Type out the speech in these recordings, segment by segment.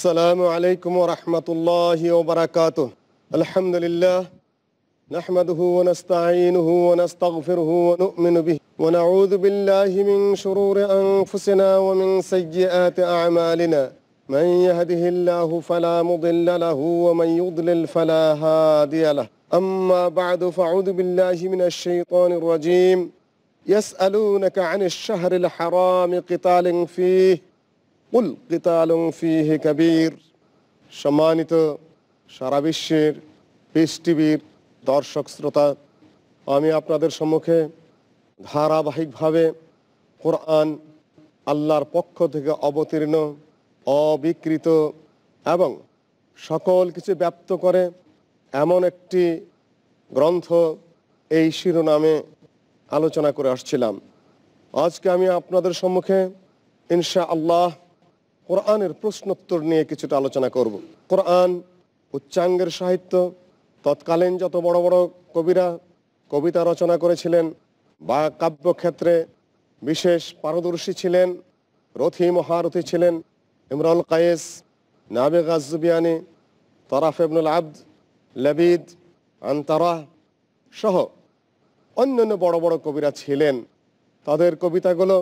السلام عليكم ورحمة الله وبركاته الحمد لله نحمده ونستعينه ونستغفره ونؤمن به ونعوذ بالله من شرور أنفسنا ومن سيئات أعمالنا من يهده الله فلا مضل له ومن يضلل فلا هادي له أما بعد فاعوذ بالله من الشيطان الرجيم يسألونك عن الشهر الحرام قتال فيه উল কবির সম্মানিত সারা বিশ্বের পিস টিভির দর্শক শ্রোতা আমি আপনাদের সম্মুখে ধারাবাহিকভাবে কোরআন আল্লাহর পক্ষ থেকে অবতীর্ণ অবিকৃত এবং সকল কিছু ব্যপ্ত করে এমন একটি গ্রন্থ এই শিরোনামে আলোচনা করে আসছিলাম আজকে আমি আপনাদের সম্মুখে ইনশা আল্লাহ কোরআনের প্রশ্নোত্তর নিয়ে কিছুটা আলোচনা করব কোরআন উচ্চাঙ্গের সাহিত্য তৎকালীন যত বড় বড় কবিরা কবিতা রচনা করেছিলেন বা কাব্যক্ষেত্রে বিশেষ পারদর্শী ছিলেন রথি মহারথী ছিলেন ইমরাউল কায়েস নাবে গাজুবিয়ানি তারাফ এবনুল আব্দ লবিদ আন্তারাহ সহ অন্যান্য বড় বড় কবিরা ছিলেন তাদের কবিতাগুলো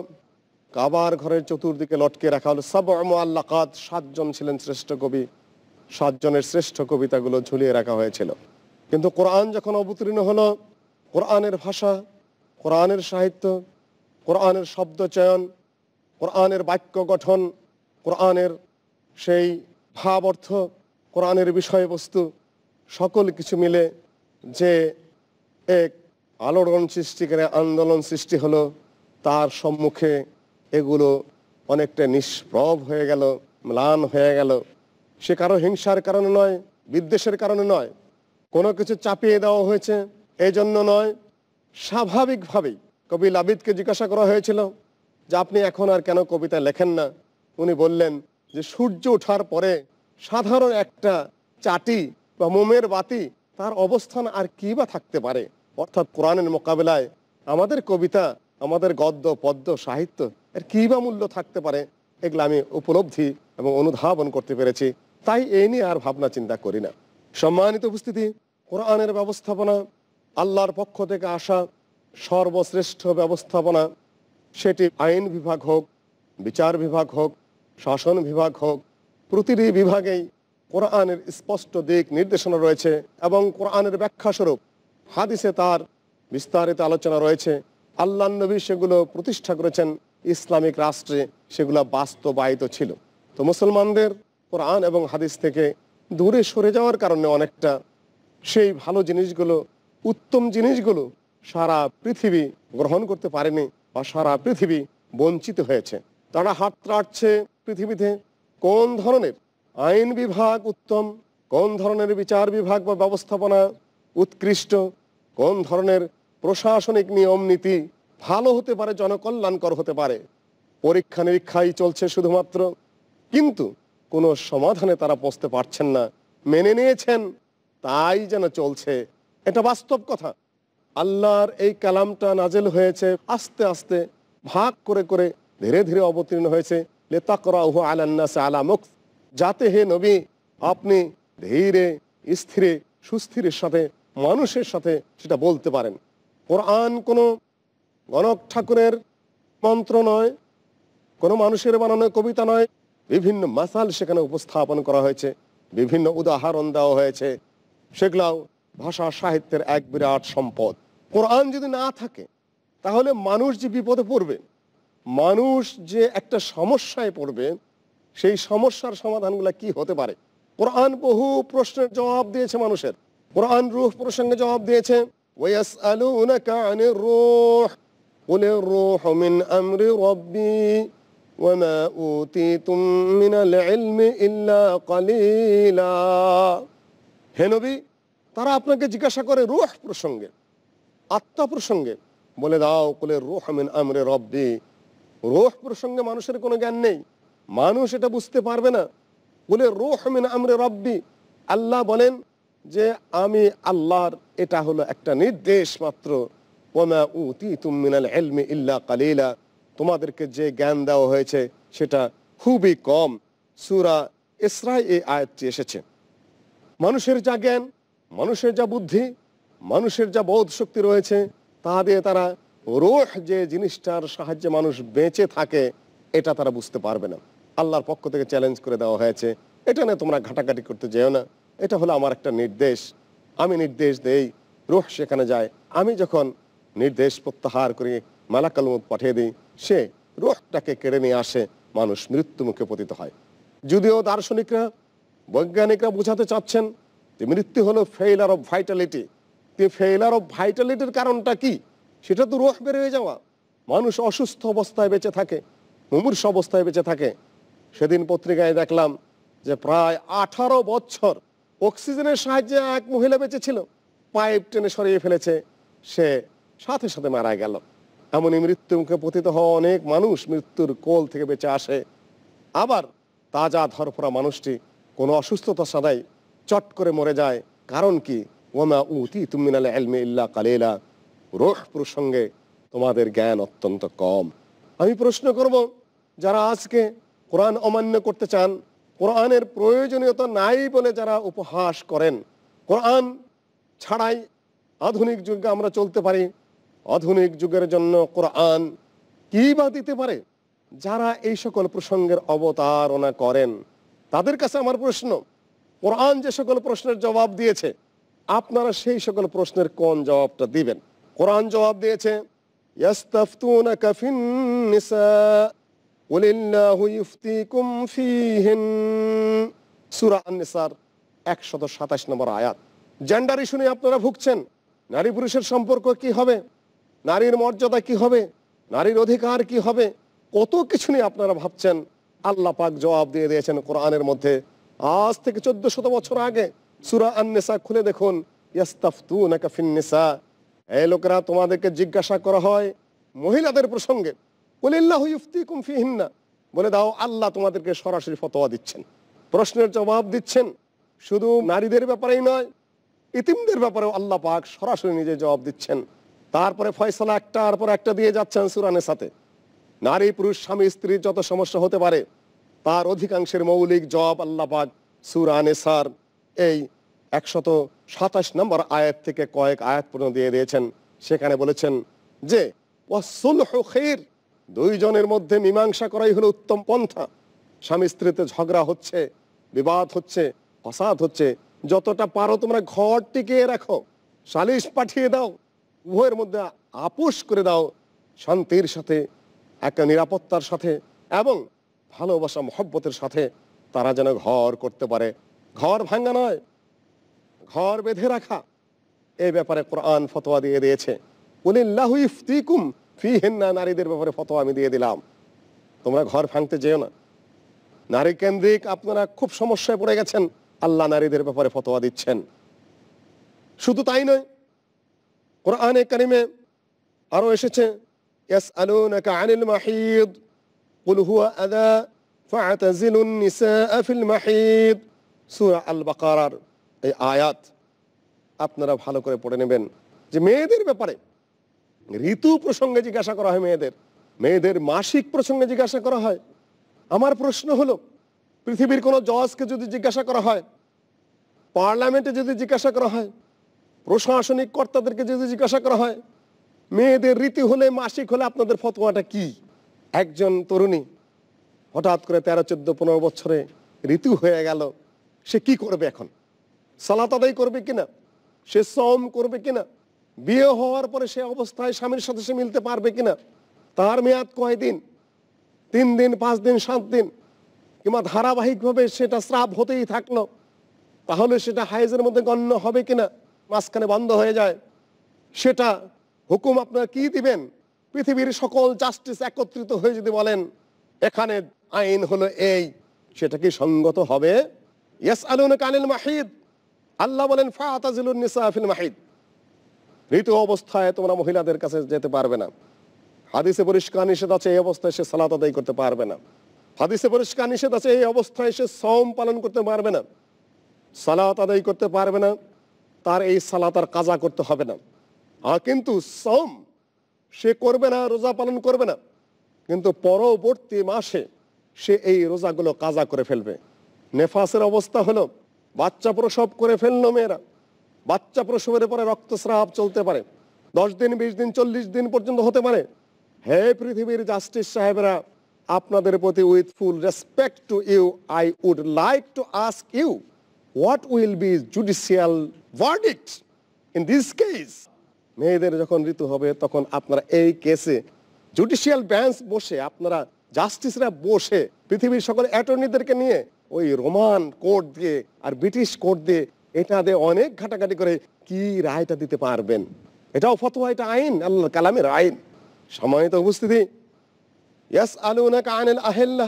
কাবার ঘরের চতুর্দিকে লটকে রাখা হলো সব আল্লাকাত সাতজন ছিলেন শ্রেষ্ঠ কবি সাতজনের শ্রেষ্ঠ কবিতাগুলো ঝুলিয়ে রাখা হয়েছিল কিন্তু কোরআন যখন অবতীর্ণ হলো কোরআনের ভাষা কোরআনের সাহিত্য কোরআনের শব্দচয়ন কোরআনের বাক্য গঠন কোরআনের সেই ভাব অর্থ কোরআনের বিষয়বস্তু সকল কিছু মিলে যে এক আলোড়ন সৃষ্টিকারী আন্দোলন সৃষ্টি হলো তার সম্মুখে এগুলো অনেকটা নিষ্প্রভ হয়ে গেল ম্লান হয়ে গেল সে কারো হিংসার কারণে নয় বিদ্বেষের কারণে নয় কোনো কিছু চাপিয়ে দেওয়া হয়েছে এই জন্য নয় স্বাভাবিকভাবেই কবি লাবিদকে জিজ্ঞাসা করা হয়েছিল যে আপনি এখন আর কেন কবিতা লেখেন না উনি বললেন যে সূর্য ওঠার পরে সাধারণ একটা চাটি বা মোমের বাতি তার অবস্থান আর কী বা থাকতে পারে অর্থাৎ কোরআনের মোকাবেলায় আমাদের কবিতা আমাদের গদ্য পদ্য সাহিত্য এর কী বা মূল্য থাকতে পারে এগুলো আমি উপলব্ধি এবং অনুধাবন করতে পেরেছি তাই এই নিয়ে আর ভাবনা চিন্তা করি না সম্মানিত উপস্থিতি কোরআনের ব্যবস্থাপনা আল্লাহর পক্ষ থেকে আসা সর্বশ্রেষ্ঠ ব্যবস্থাপনা সেটি আইন বিভাগ হোক বিচার বিভাগ হোক শাসন বিভাগ হোক প্রতিটি বিভাগেই কোরআনের স্পষ্ট দিক নির্দেশনা রয়েছে এবং কোরআনের ব্যাখ্যাস্বরূপ হাদিসে তার বিস্তারিত আলোচনা রয়েছে আল্লাহ নবী সেগুলো প্রতিষ্ঠা করেছেন ইসলামিক রাষ্ট্রে সেগুলো বাস্তবায়িত ছিল তো মুসলমানদের কোরআন এবং হাদিস থেকে দূরে সরে যাওয়ার কারণে অনেকটা সেই ভালো জিনিসগুলো উত্তম জিনিসগুলো সারা পৃথিবী গ্রহণ করতে পারেনি বা সারা পৃথিবী বঞ্চিত হয়েছে তারা হাত রাটছে পৃথিবীতে কোন ধরনের আইন বিভাগ উত্তম কোন ধরনের বিচার বিভাগ বা ব্যবস্থাপনা উৎকৃষ্ট কোন ধরনের প্রশাসনিক নিয়ম নীতি ভালো হতে পারে জনকল্যাণকর হতে পারে পরীক্ষা নিরীক্ষাই চলছে শুধুমাত্র কিন্তু কোনো সমাধানে তারা পৌঁছতে পারছেন না মেনে নিয়েছেন তাই যেন চলছে এটা বাস্তব কথা আল্লাহর এই কালামটা নাজেল হয়েছে আস্তে আস্তে ভাগ করে করে ধীরে ধীরে অবতীর্ণ হয়েছে লেতাকরাহ আলামুখ যাতে হে নবী আপনি ধীরে স্থিরে সুস্থিরের সাথে মানুষের সাথে সেটা বলতে পারেন কোরআন কোনো গণক ঠাকুরের মন্ত্র নয় কোনো মানুষের বানানো কবিতা নয় বিভিন্ন মাসাল সেখানে উপস্থাপন করা হয়েছে বিভিন্ন উদাহরণ দেওয়া হয়েছে সেগুলাও ভাষা সাহিত্যের এক বিরাট সম্পদ কোরআন যদি না থাকে তাহলে মানুষ যে বিপদে পড়বে মানুষ যে একটা সমস্যায় পড়বে সেই সমস্যার সমাধানগুলো কি হতে পারে কোরআন বহু প্রশ্নের জবাব দিয়েছে মানুষের কোরআন রুহ প্রসঙ্গে জবাব দিয়েছে ويسألونك عن الروح قل الروح من أمر ربي وما أوتيتم من العلم إلا قليلا হে নবী তারা আপনাকে জিজ্ঞাসা করে রুহ প্রসঙ্গে আত্মা প্রসঙ্গে বলে দাও কুলে রুহ আমিন আমরে রব্বি রোহ প্রসঙ্গে মানুষের কোনো জ্ঞান নেই মানুষ এটা বুঝতে পারবে না বলে রুহ আমিন আমরে রব্বি আল্লাহ বলেন যে আমি আল্লাহর এটা হলো একটা নির্দেশ মাত্র তোমাদেরকে যে জ্ঞান দেওয়া হয়েছে সেটা খুবই কম সুরা ইসরা এই আয়াতটি এসেছে মানুষের যা জ্ঞান মানুষের যা বুদ্ধি মানুষের যা বোধ শক্তি রয়েছে তা দিয়ে তারা রোহ যে জিনিসটার সাহায্যে মানুষ বেঁচে থাকে এটা তারা বুঝতে পারবে না আল্লাহর পক্ষ থেকে চ্যালেঞ্জ করে দেওয়া হয়েছে এটা নিয়ে তোমরা ঘাটাঘাটি করতে যেও না এটা হলো আমার একটা নির্দেশ আমি নির্দেশ দেই রুহ সেখানে যায় আমি যখন নির্দেশ প্রত্যাহার করে মালাকালমুদ পাঠিয়ে দিই সে রুহটাকে কেড়ে নিয়ে আসে মানুষ মৃত্যুমুখে পতিত হয় যদিও দার্শনিকরা বৈজ্ঞানিকরা বোঝাতে চাচ্ছেন যে মৃত্যু হলো ফেইলার অফ ভাইটালিটি তো ফেইলার অফ ভাইটালিটির কারণটা কি সেটা তো রোহ বের হয়ে যাওয়া মানুষ অসুস্থ অবস্থায় বেঁচে থাকে মুমূর্ষ অবস্থায় বেঁচে থাকে সেদিন পত্রিকায় দেখলাম যে প্রায় আঠারো বছর অক্সিজেনের সাহায্যে এক মহিলা বেঁচে ছিল পাইপ টেনে সরিয়ে ফেলেছে সে সাথে সাথে মারা গেল এমনই মৃত্যু মুখে পতিত হওয়া অনেক মানুষ মৃত্যুর কোল থেকে বেঁচে আসে আবার তাজা ধরফরা মানুষটি কোনো অসুস্থতা সাদাই চট করে মরে যায় কারণ কি ওমা উতি তুমিনাল এলমে ইল্লা কালেলা রোহ প্রসঙ্গে তোমাদের জ্ঞান অত্যন্ত কম আমি প্রশ্ন করব যারা আজকে কোরআন অমান্য করতে চান কোরআনের প্রয়োজনীয়তা নাই বলে যারা উপহাস করেন কোরআন ছাড়াই আধুনিক যুগে আমরা চলতে পারি আধুনিক যুগের জন্য কোরআন কি বা দিতে পারে যারা এই সকল প্রসঙ্গের অবতারণা করেন তাদের কাছে আমার প্রশ্ন কোরআন যে সকল প্রশ্নের জবাব দিয়েছে আপনারা সেই সকল প্রশ্নের কোন জবাবটা দিবেন কোরআন জবাব দিয়েছে ওলিল্লাহু ইফতিকুম ফিহিন সূরা আন-নিসার 127 নম্বর আয়াত জেন্ডার ইস্যু নিয়ে আপনারা ভুগছেন নারী পুরুষের সম্পর্ক কি হবে নারীর মর্যাদা কি হবে নারীর অধিকার কি হবে কত কিছু নিয়ে আপনারা ভাবছেন আল্লাহ পাক জবাব দিয়ে দিয়েছেন কোরআনের মধ্যে আজ থেকে চোদ্দ শত বছর আগে সুরা আননেসা খুলে দেখুন ইয়াস্তাফতু নাকা ফিন্নেসা এই লোকেরা তোমাদেরকে জিজ্ঞাসা করা হয় মহিলাদের প্রসঙ্গে কুমফি হিন্না বলে দাও আল্লাহ তোমাদেরকে সরাসরি ফতোয়া দিচ্ছেন প্রশ্নের জবাব দিচ্ছেন শুধু নারীদের ব্যাপারেই নয় ইতিমদের ব্যাপারেও আল্লাহ পাক সরাসরি নিজে জবাব দিচ্ছেন তারপরে ফয়সলা একটার পর একটা দিয়ে যাচ্ছেন সুরানের সাথে নারী পুরুষ স্বামী স্ত্রীর যত সমস্যা হতে পারে তার অধিকাংশের মৌলিক জবাব আল্লাহ পাক সুরানে সার এই একশত সাতাশ নম্বর আয়াত থেকে কয়েক আয়াত পূর্ণ দিয়ে দিয়েছেন সেখানে বলেছেন যে ওয়াসুল খের দুইজনের মধ্যে মীমাংসা করাই হলো উত্তম পন্থা স্বামী স্ত্রীতে ঝগড়া হচ্ছে বিবাদ হচ্ছে ফসাদ হচ্ছে যতটা পারো তোমরা ঘর টিকিয়ে রাখো সালিশ পাঠিয়ে দাও উভয়ের মধ্যে আপোষ করে দাও শান্তির সাথে একটা নিরাপত্তার সাথে এবং ভালোবাসা মহব্বতের সাথে তারা যেন ঘর করতে পারে ঘর ভাঙ্গা নয় ঘর বেঁধে রাখা এ ব্যাপারে কোরআন ফতোয়া দিয়ে দিয়েছে উলিল্লাহ ইফতিকুম না নারীদের ব্যাপারে ফতোয়া আমি দিয়ে দিলাম তোমরা ঘর ভাঙতে যেও না নারী কেন্দ্রিক আপনারা খুব সমস্যায় পড়ে গেছেন আল্লাহ নারীদের ব্যাপারে ফতোয়া দিচ্ছেন শুধু তাই নয় কোরআনে কারিমে আরো এসেছে মাহিদ আদা নিসা মাহিদ আল বাকারার এই আয়াত আপনারা ভালো করে পড়ে নেবেন যে মেয়েদের ব্যাপারে ঋতু প্রসঙ্গে জিজ্ঞাসা করা হয় মেয়েদের মেয়েদের মাসিক প্রসঙ্গে জিজ্ঞাসা করা হয় আমার প্রশ্ন হলো পৃথিবীর কোনো জজকে যদি জিজ্ঞাসা করা হয় পার্লামেন্টে যদি জিজ্ঞাসা করা হয় প্রশাসনিক কর্তাদেরকে যদি জিজ্ঞাসা করা হয় মেয়েদের রীতি হলে মাসিক হলে আপনাদের ফতোয়াটা কি একজন তরুণী হঠাৎ করে তেরো চোদ্দ পনেরো বছরে ঋতু হয়ে গেল সে কি করবে এখন সালাত আদায় করবে কিনা সে শ্রম করবে কিনা বিয়ে হওয়ার পরে সে অবস্থায় স্বামীর সাথে সে মিলতে পারবে কিনা তার মেয়াদ কয়দিন তিন দিন পাঁচ দিন সাত দিন কিংবা ধারাবাহিকভাবে সেটা স্রাব হতেই থাকলো তাহলে সেটা হাইজের মধ্যে গণ্য হবে কিনা মাঝখানে বন্ধ হয়ে যায় সেটা হুকুম আপনারা কি দিবেন পৃথিবীর সকল জাস্টিস একত্রিত হয়ে যদি বলেন এখানে আইন হলো এই সেটা কি সঙ্গত হবে ইয়াস আলুন কানিল মাহিদ আল্লাহ বলেন ফাহাতাজিলুন নিসাফিল মাহিদ ঋতু অবস্থায় তোমরা মহিলাদের কাছে যেতে পারবে না হাদিসে পরিষ্কার নিষেধ আছে এই অবস্থায় সে সালাত আদায় করতে পারবে না হাদিসে পরিষ্কার নিষেধ আছে এই অবস্থায় সে সম পালন করতে পারবে না সালাত আদায় করতে পারবে না তার এই সালাত আর কাজা করতে হবে না আর কিন্তু সম সে করবে না রোজা পালন করবে না কিন্তু পরবর্তী মাসে সে এই রোজাগুলো কাজা করে ফেলবে নেফাসের অবস্থা হলো বাচ্চা প্রসব করে ফেললো মেয়েরা বাচ্চা প্রসবের পরে রক্তস্রাব চলতে পারে দশ দিন বিশ দিন চল্লিশ দিন পর্যন্ত হতে পারে হে পৃথিবীর জাস্টিস সাহেবরা আপনাদের প্রতি with full respect to you I would like to ask you what will be judicial verdict in this case মেয়েদের যখন ঋতু হবে তখন আপনারা এই কেসে জুডিশিয়াল ব্যাঞ্চ বসে আপনারা জাস্টিসরা বসে পৃথিবীর সকল অ্যাটর্নিদেরকে নিয়ে ওই রোমান কোর্ট দিয়ে আর ব্রিটিশ কোর্ট দিয়ে এটাতে অনেক ঘাটাঘাটি করে কি রায়টা দিতে পারবেন এটাও ফতোয়া এটা আইন আল্লাহ কালামের আইন সম্মানিত উপস্থিতি ইয়াস আলুনা কানেল আহেল্লা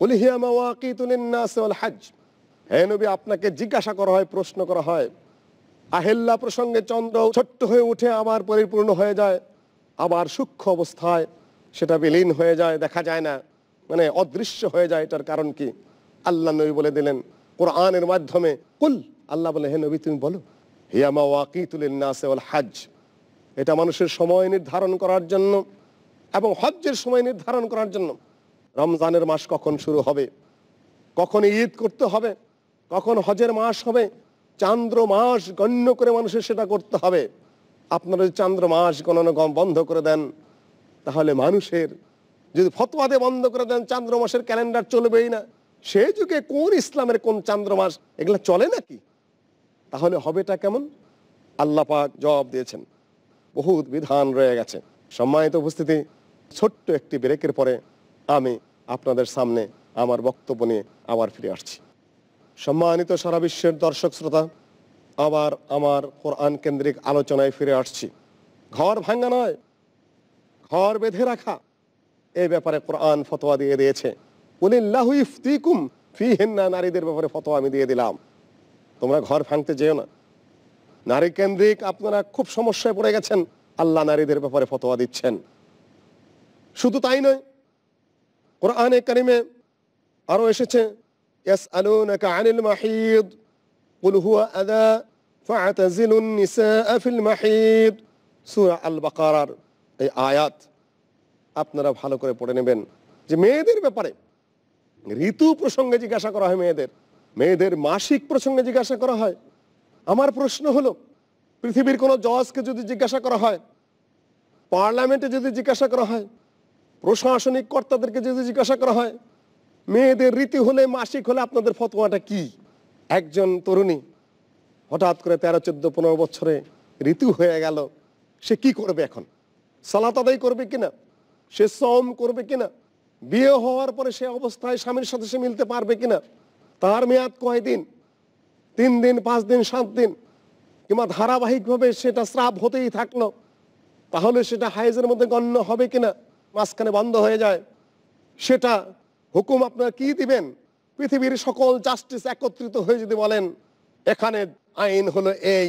বলি হিয়া মাওয়াকিতুলিন্নাস ওয়াল হজ হে নবী আপনাকে জিজ্ঞাসা করা হয় প্রশ্ন করা হয় আহেল্লা প্রসঙ্গে চন্দ্র ছোট্ট হয়ে উঠে আবার পরিপূর্ণ হয়ে যায় আবার সূক্ষ্ম অবস্থায় সেটা বিলীন হয়ে যায় দেখা যায় না মানে অদৃশ্য হয়ে যায় এটার কারণ কি আল্লাহ নবী বলে দিলেন কোরআনের মাধ্যমে কুল আল্লাহ বলে হে নবী তুমি বলো হিয়ামা ওয়াকিতুল হাজ এটা মানুষের সময় নির্ধারণ করার জন্য এবং হজ্জের সময় নির্ধারণ করার জন্য রমজানের মাস কখন শুরু হবে কখন ঈদ করতে হবে কখন হজের মাস হবে চান্দ্র মাস গণ্য করে মানুষের সেটা করতে হবে আপনারা যদি চান্দ্র মাস গণনা বন্ধ করে দেন তাহলে মানুষের যদি ফতোয়াদে বন্ধ করে দেন চান্দ্র মাসের ক্যালেন্ডার চলবেই না সেই যুগে কোন ইসলামের কোন চান্দ্র মাস এগুলো চলে নাকি তাহলে হবেটা কেমন আল্লাহ পাক জবাব দিয়েছেন বহুত বিধান রয়ে গেছে সম্মানিত উপস্থিতি ছোট্ট একটি ব্রেকের পরে আমি আপনাদের সামনে আমার বক্তব্য নিয়ে আবার ফিরে আসছি সম্মানিত সারা বিশ্বের দর্শক শ্রোতা আবার আমার কোরআন কেন্দ্রিক আলোচনায় ফিরে আসছি ঘর ভাঙ্গা নয় ঘর বেঁধে রাখা এ ব্যাপারে কোরআন ফতোয়া দিয়ে দিয়েছে ফি হেন্না নারীদের ব্যাপারে ফতোয়া আমি দিয়ে দিলাম তোমরা ঘর ভাঙতে যেও না নারী কেন্দ্রিক আপনারা খুব সমস্যায় পড়ে গেছেন আল্লাহ নারীদের ব্যাপারে ফতোয়া দিচ্ছেন শুধু তাই নয় কোরআনে কারিমে আরো এসেছে মাহিদ মাহিদ আল বাকারার এই আয়াত আপনারা ভালো করে পড়ে নেবেন যে মেয়েদের ব্যাপারে ঋতু প্রসঙ্গে জিজ্ঞাসা করা হয় মেয়েদের মেয়েদের মাসিক প্রসঙ্গে জিজ্ঞাসা করা হয় আমার প্রশ্ন হলো পৃথিবীর কোনো জজকে যদি জিজ্ঞাসা করা হয় পার্লামেন্টে যদি জিজ্ঞাসা করা হয় প্রশাসনিক কর্তাদেরকে যদি জিজ্ঞাসা করা হয় মেয়েদের রীতি হলে মাসিক হলে আপনাদের ফতোয়াটা কি একজন তরুণী হঠাৎ করে তেরো চোদ্দ পনেরো বছরে ঋতু হয়ে গেল সে কি করবে এখন সালাত আদায় করবে কিনা সে শ্রম করবে কিনা বিয়ে হওয়ার পরে সে অবস্থায় স্বামীর সাথে সে মিলতে পারবে কিনা তার মেয়াদ কয়দিন তিন দিন পাঁচ দিন সাত দিন কিংবা ধারাবাহিকভাবে সেটা স্রাব হতেই থাকলো তাহলে সেটা হাইজের মধ্যে গণ্য হবে কিনা মাঝখানে বন্ধ হয়ে যায় সেটা হুকুম আপনারা কি দিবেন পৃথিবীর সকল জাস্টিস একত্রিত হয়ে যদি বলেন এখানে আইন হলো এই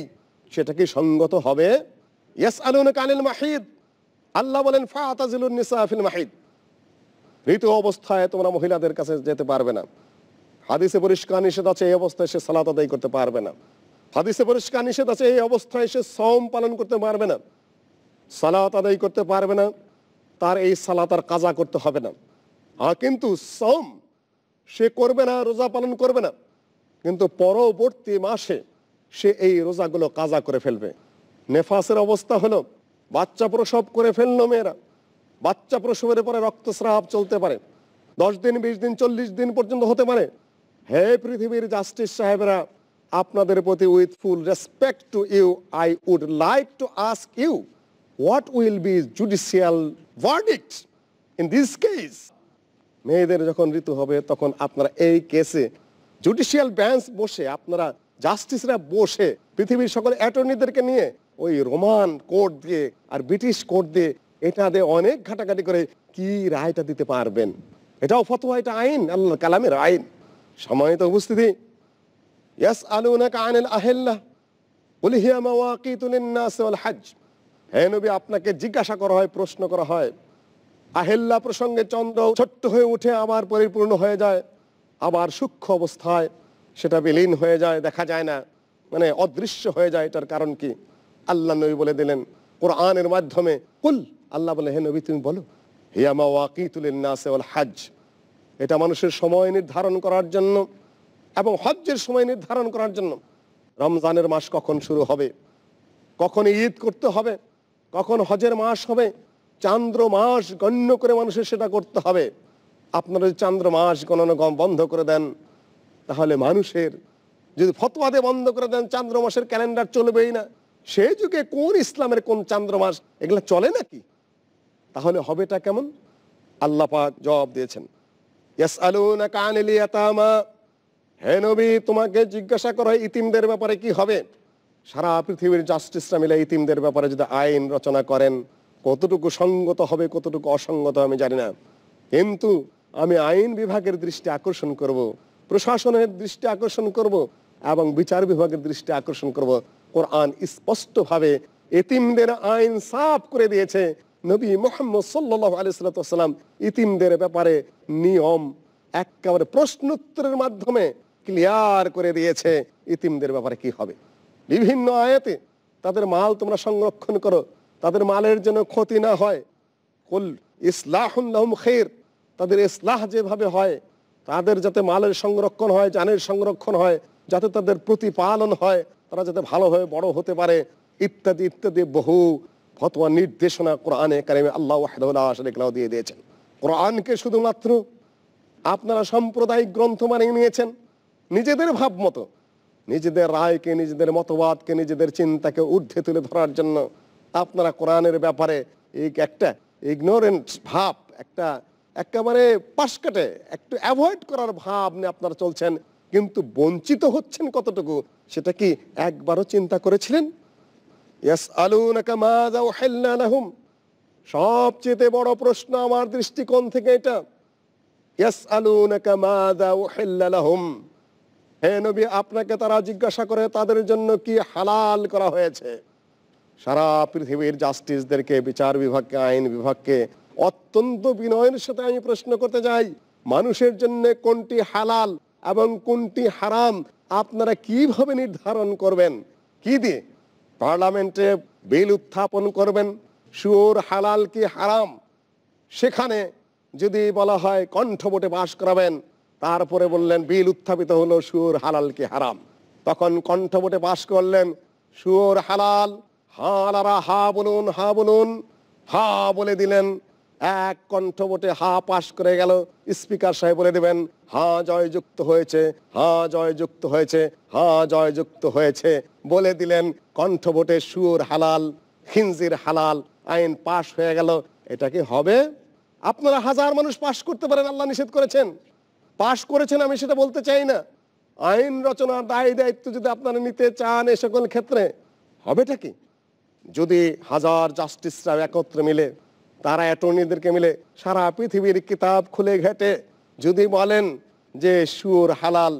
সেটা কি সঙ্গত হবে ইয়াস আলুন কানিল মাহিদ আল্লাহ বলেন ফাহাতাজিলুন মাহিদ ঋতু অবস্থায় তোমরা মহিলাদের কাছে যেতে পারবে না হাদিসে পরিষ্কার নিষেধ আছে এই অবস্থায় সে সালাত আদায় করতে পারবে না হাদিসে পরিষ্কার নিষেধ আছে এই অবস্থায় সে সম পালন করতে পারবে না সালাত আদায় করতে পারবে না তার এই সালাত আর কাজা করতে হবে না আর কিন্তু সম সে করবে না রোজা পালন করবে না কিন্তু পরবর্তী মাসে সে এই রোজাগুলো কাজা করে ফেলবে নেফাসের অবস্থা হলো বাচ্চা প্রসব করে ফেললো মেয়েরা বাচ্চা প্রসবের পরে রক্তস্রাব চলতে পারে দশ দিন বিশ দিন চল্লিশ দিন পর্যন্ত হতে পারে হে পৃথিবীর জাস্টিস সাহেবরা আপনাদের প্রতি with full respect to you I would like to ask you what will be judicial verdict in this case মেয়েদের যখন ঋতু হবে তখন আপনারা এই কেসে জুডিশিয়াল ব্যাঞ্চ বসে আপনারা জাস্টিসরা বসে পৃথিবীর সকল অ্যাটর্নিদেরকে নিয়ে ওই রোমান কোর্ট দিয়ে আর ব্রিটিশ কোর্ট দিয়ে এটা দিয়ে অনেক ঘাটাঘাটি করে কি রায়টা দিতে পারবেন এটাও ফতোয়া এটা আইন আল্লাহ কালামের আইন সম্মানিত উপস্থিতি ইয়াস বলি আপনাকে জিজ্ঞাসা করা হয় প্রশ্ন করা হয় আহেল্লা প্রসঙ্গে চন্দ্র ছোট্ট হয়ে উঠে আবার পরিপূর্ণ হয়ে যায় আবার সূক্ষ্ম অবস্থায় সেটা বিলীন হয়ে যায় দেখা যায় না মানে অদৃশ্য হয়ে যায় এটার কারণ কি আল্লাহ নবী বলে দিলেন কোরআনের মাধ্যমে কুল আল্লাহ বলে হে নবী তুমি বলো হিয়ামা ওয়াকিতুলিন্নাস ওয়াল হাজ এটা মানুষের সময় নির্ধারণ করার জন্য এবং হজ্জের সময় নির্ধারণ করার জন্য রমজানের মাস কখন শুরু হবে কখন ঈদ করতে হবে কখন হজের মাস হবে চান্দ্র মাস গণ্য করে মানুষের সেটা করতে হবে আপনারা যদি চান্দ্র মাস গণনা বন্ধ করে দেন তাহলে মানুষের যদি ফতোয়াদে বন্ধ করে দেন চান্দ্র মাসের ক্যালেন্ডার চলবেই না সেই যুগে কোন ইসলামের কোন চান্দ্র মাস এগুলো চলে নাকি তাহলে হবেটা কেমন আল্লাপাক জবাব দিয়েছেন হে নবী তোমাকে জিজ্ঞাসা করো ইতিমদের ব্যাপারে কি হবে সারা পৃথিবীর জাস্টিসরা মিলে ইতিমদের ব্যাপারে যদি আইন রচনা করেন কতটুকু সঙ্গত হবে কতটুকু অসঙ্গত আমি জানি না কিন্তু আমি আইন বিভাগের দৃষ্টি আকর্ষণ করব। প্রশাসনের দৃষ্টি আকর্ষণ করব এবং বিচার বিভাগের দৃষ্টি আকর্ষণ করব কোরআন স্পষ্টভাবে এতিমদের আইন সাফ করে দিয়েছে নবী মোহাম্মদ সাল্লাহ আলিয়াল্লাম ইতিমদের ব্যাপারে নিয়ম একেবারে উত্তরের মাধ্যমে ক্লিয়ার করে দিয়েছে ইতিমদের ব্যাপারে কি হবে বিভিন্ন আয়াতে তাদের মাল তোমরা সংরক্ষণ করো তাদের মালের জন্য ক্ষতি না হয় ইসলাহ খের তাদের ইসলাহ যেভাবে হয় তাদের যাতে মালের সংরক্ষণ হয় জানের সংরক্ষণ হয় যাতে তাদের প্রতিপালন হয় তারা যাতে ভালোভাবে বড় হতে পারে ইত্যাদি ইত্যাদি বহু ফতোয়া নির্দেশনা কোরআনে কারিমে আল্লাহ ওয়াহদাহ দিয়ে দিয়েছেন কোরআনকে শুধুমাত্র আপনারা সাম্প্রদায়িক গ্রন্থ মানিয়ে নিয়েছেন নিজেদের ভাব মতো নিজেদের রায়কে নিজেদের মতবাদকে নিজেদের চিন্তাকে ঊর্ধ্বে তুলে ধরার জন্য আপনারা কোরআনের ব্যাপারে এই একটা ইগনোরেন্ট ভাব একটা একেবারে পাশ কাটে একটু অ্যাভয়েড করার ভাব নিয়ে আপনারা চলছেন কিন্তু বঞ্চিত হচ্ছেন কতটুকু সেটা কি একবারও চিন্তা করেছিলেন সবচেয়ে বড় প্রশ্ন আমার দৃষ্টিকোণ থেকে এটা আপনাকে তারা জিজ্ঞাসা করে তাদের জন্য কি হালাল করা হয়েছে সারা পৃথিবীর জাস্টিসদেরকে বিচার বিভাগকে আইন বিভাগকে অত্যন্ত বিনয়ের সাথে আমি প্রশ্ন করতে চাই মানুষের জন্য কোনটি হালাল এবং কোনটি হারাম আপনারা কিভাবে নির্ধারণ করবেন কি দিয়ে পার্লামেন্টে বিল উত্থাপন করবেন সুর হালাল কি হারাম সেখানে যদি বলা হয় কণ্ঠ বোটে বাস করাবেন তারপরে বললেন বিল উত্থাপিত হলো সুর হালাল কি হারাম তখন কণ্ঠ বোটে বাস করলেন সুর হালাল হালারা হা বলুন হা বলুন হা বলে দিলেন এক কণ্ঠ ভোটে হা পাশ করে গেল স্পিকার সাহেব বলে দেবেন হা জয়যুক্ত হয়েছে হা জয়যুক্ত হয়েছে হা জয়যুক্ত হয়েছে বলে দিলেন কণ্ঠ ভোটে সুর হালাল হিনজির হালাল আইন পাশ হয়ে গেল এটা কি হবে আপনারা হাজার মানুষ পাশ করতে পারেন আল্লাহ নিষেধ করেছেন পাশ করেছেন আমি সেটা বলতে চাই না আইন রচনার দায় দায়িত্ব যদি আপনারা নিতে চান এ সকল ক্ষেত্রে হবেটা কি যদি হাজার জাস্টিসরা একত্রে মিলে তারা অ্যাটর্নিদেরকে মিলে সারা পৃথিবীর কিতাব খুলে ঘেটে যদি বলেন যে সুর হালাল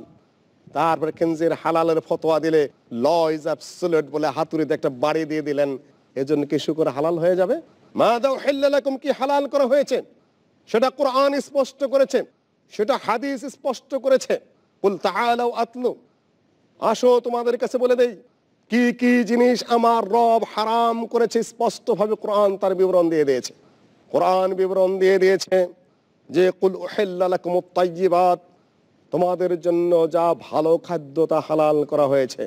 তারপরে কেন্দ্রের হালালের ফতোয়া দিলে ল ইজ অ্যাবসোলেট বলে হাতুড়িতে একটা বাড়ি দিয়ে দিলেন এজন্য কি শুকুর হালাল হয়ে যাবে মা দাও হেল্লাকুম কি হালাল করা হয়েছে সেটা কোরআন স্পষ্ট করেছে সেটা হাদিস স্পষ্ট করেছে বল তাহলেও আতলু আসো তোমাদের কাছে বলে দেই কি কি জিনিস আমার রব হারাম করেছে স্পষ্টভাবে কোরআন তার বিবরণ দিয়ে দিয়েছে কোরআন বিবরণ দিয়ে দিয়েছে যে কুল ওহেল্লাকুমতাইবাদ তোমাদের জন্য যা ভালো খাদ্য তা হালাল করা হয়েছে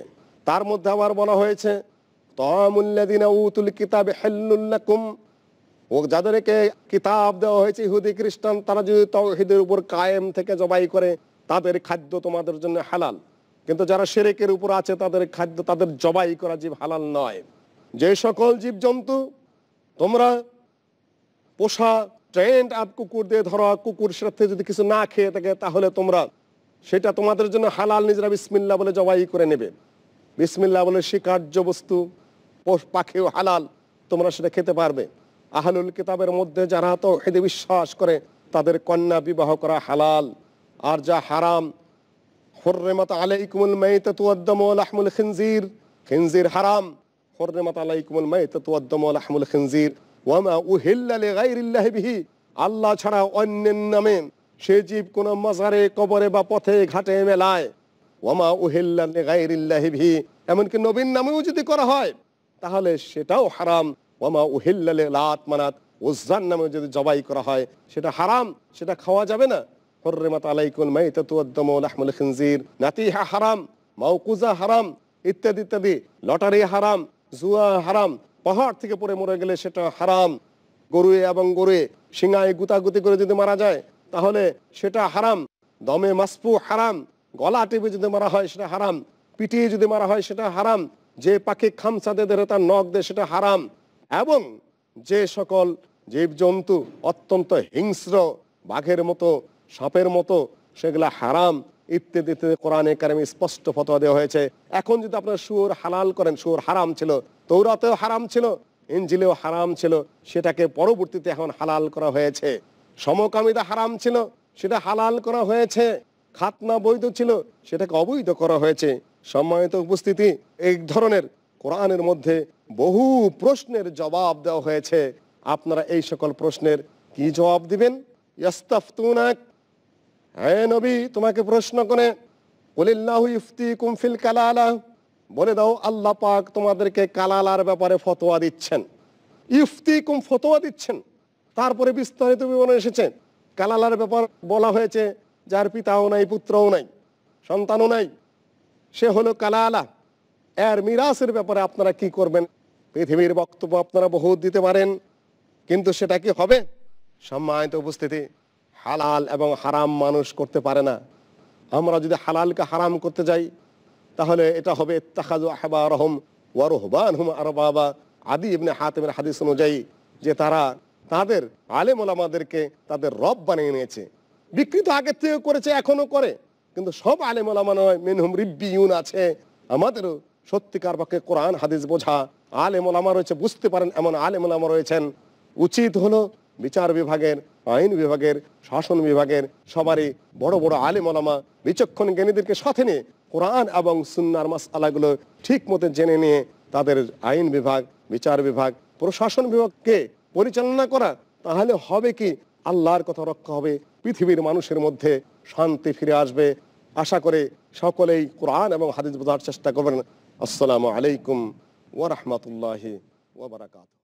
তার মধ্যে আবার বলা হয়েছে তমুল্লাদিনা উতুল কিতাব হেল্লুল্লাকুম ও যাদেরকে কিতাব দেওয়া হয়েছে ইহুদি খ্রিস্টান তারা যদি তহিদের উপর কায়েম থেকে জবাই করে তাদের খাদ্য তোমাদের জন্য হালাল কিন্তু যারা সেরেকের উপর আছে তাদের খাদ্য তাদের জবাই করা জীব হালাল নয় যে সকল জীবজন্তু তোমরা পোষা ট্রেন্ড আপ কুকুর দিয়ে ধরো কুকুর সাথে যদি কিছু না খেয়ে থাকে তাহলে তোমরা সেটা তোমাদের জন্য হালাল নিজেরা বিসমিল্লা বলে জবাই করে নেবে বিসমিল্লা বলে স্বীকার্য বস্তু পাখিও হালাল তোমরা সেটা খেতে পারবে আহলুল কিতাবের মধ্যে যারা তো হেদে বিশ্বাস করে তাদের কন্যা বিবাহ করা হালাল আর যা হারাম হর্রেমাত আলাইকুমুল মেয়তুয়াদ্দমল আহমুল খিনজির খিনজির হারাম হর্রেমাত আলাইকুমুল মেয়তুয়াদ্দমল আহমুল খিনজির আল্লাহ ছাড়া অন্যের নামে সে জীব কোনো মজারে কবরে বা পথে ঘাটে মেলায় ওমা উহিল্লাহি এমনকি নবীন নামেও যদি করা হয় তাহলে সেটাও হারাম ওমা উহিল্লালে লাত মানাত নামে যদি জবাই করা হয় সেটা হারাম সেটা খাওয়া যাবে না হারাম ইত্যাদি ইত্যাদি লটারি হারাম জুয়া হারাম পাহাড় থেকে পড়ে মরে গেলে সেটা হারাম গরুয়ে এবং গরুয়ে সিঙায় গুতাগুতি করে যদি মারা যায় তাহলে সেটা হারাম দমে মাসপু হারাম গলা টিপে যদি মারা হয় সেটা হারাম পিটিয়ে যদি মারা হয় সেটা হারাম যে পাখি খামসাদে ধরে তার নখ দেয় সেটা হারাম এবং যে সকল জীবজন্তু অত্যন্ত হিংস্র বাঘের মতো সাপের মতো সেগুলা হারাম ইত্যাদি ইত্যাদি কোরআনে কারিমে স্পষ্ট ফতোয়া দেওয়া হয়েছে এখন যদি আপনার সুর হালাল করেন সুর হারাম ছিল তৌরাতেও হারাম ছিল ইঞ্জিলেও হারাম ছিল সেটাকে পরবর্তীতে এখন হালাল করা হয়েছে সমকামিতা হারাম ছিল সেটা হালাল করা হয়েছে খাতনা বৈধ ছিল সেটাকে অবৈধ করা হয়েছে সম্মানিত উপস্থিতি এই ধরনের কোরআনের মধ্যে বহু প্রশ্নের জবাব দেওয়া হয়েছে আপনারা এই সকল প্রশ্নের কি জবাব দিবেন ইয়াস্তাফতুনাক হ্যাঁ তোমাকে প্রশ্ন করে বলে দাও আল্লাহ পাক তোমাদেরকে কালালার ব্যাপারে ফতোয়া দিচ্ছেন ইফতি কুম ফতোয়া দিচ্ছেন তারপরে বিস্তারিত বিবরণ এসেছে কালালার ব্যাপার বলা হয়েছে যার পিতাও নাই পুত্রও নাই সন্তানও নাই সে হলো কালালা এর মিরাসের ব্যাপারে আপনারা কি করবেন পৃথিবীর বক্তব্য আপনারা বহুত দিতে পারেন কিন্তু সেটা কি হবে সম্মানিত উপস্থিতি হালাল এবং হারাম মানুষ করতে পারে না আমরা যদি হালালকে হারাম করতে যাই তাহলে এটা হবে তাহাজু আহবা রহম ওয়ারোহবান হুম আর বাবা আদি ইবনে হাতেমের হাদিস অনুযায়ী যে তারা তাদের আলেম ওলামাদেরকে তাদের রব বানিয়ে নিয়েছে বিকৃত আগের থেকে করেছে এখনও করে কিন্তু সব আলেম ওলামা নয় মিনহুম রিব্বিউন আছে আমাদেরও সত্যিকার পক্ষে কোরআন হাদিস বোঝা আলেম ওলামা রয়েছে বুঝতে পারেন এমন আলেম ওলামা রয়েছেন উচিত হলো বিচার বিভাগের আইন বিভাগের শাসন বিভাগের সবারই বড় বড় আলে মলামা বিচক্ষণ জ্ঞানীদেরকে সাথে নিয়ে কোরআন এবং সুন্নার মাস আলাগুলো ঠিক মতো জেনে নিয়ে তাদের আইন বিভাগ বিচার বিভাগ প্রশাসন বিভাগকে পরিচালনা করা তাহলে হবে কি আল্লাহর কথা রক্ষা হবে পৃথিবীর মানুষের মধ্যে শান্তি ফিরে আসবে আশা করে সকলেই কোরআন এবং হাদিস বোঝার চেষ্টা করবেন আসসালামু আলাইকুম ওরহমতুল্লাহি ওবরাকাত